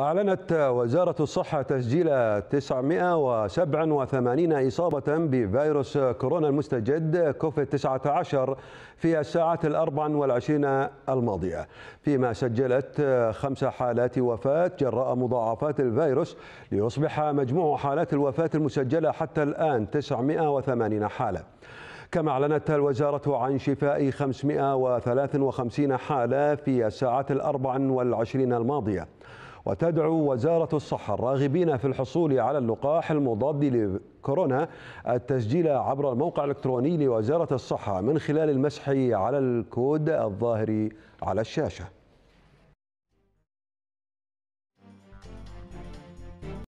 أعلنت وزارة الصحة تسجيل 987 إصابة بفيروس كورونا المستجد كوفيد 19 في الساعات الأربع والعشرين الماضية فيما سجلت خمس حالات وفاة جراء مضاعفات الفيروس ليصبح مجموع حالات الوفاة المسجلة حتى الآن 980 حالة كما أعلنت الوزارة عن شفاء 553 حالة في الساعات الأربع والعشرين الماضية وتدعو وزارة الصحة الراغبين في الحصول على اللقاح المضاد لكورونا التسجيل عبر الموقع الإلكتروني لوزارة الصحة من خلال المسح على الكود الظاهر على الشاشة